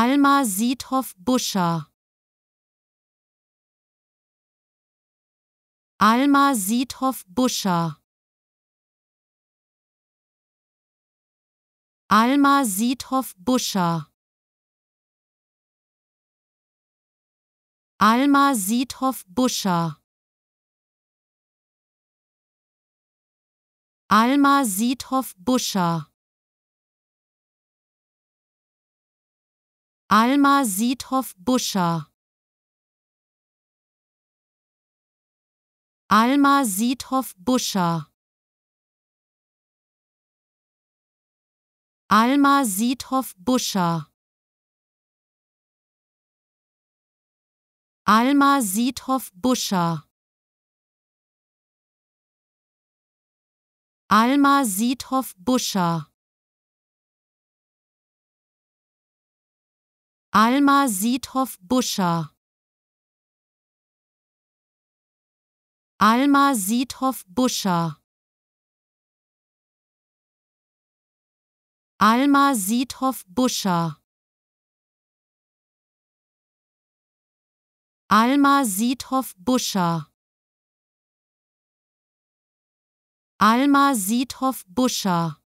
Alma Siethoff-Buscher Alma Siethoff-Buscher Alma Siethoff-Buscher Alma Siethoff-Buscher Alma Siethoff-Buscher Alma Siethoff-Buscher. Alma Siethoff-Buscher. Alma Siethoff-Buscher. Alma Siethoff-Buscher. Alma Siethoff-Buscher. Alma Siethoff-Buscher. Alma Siethoff-Buscher. Alma Siethoff-Buscher. Alma Siethoff-Buscher. Alma Siethoff-Buscher.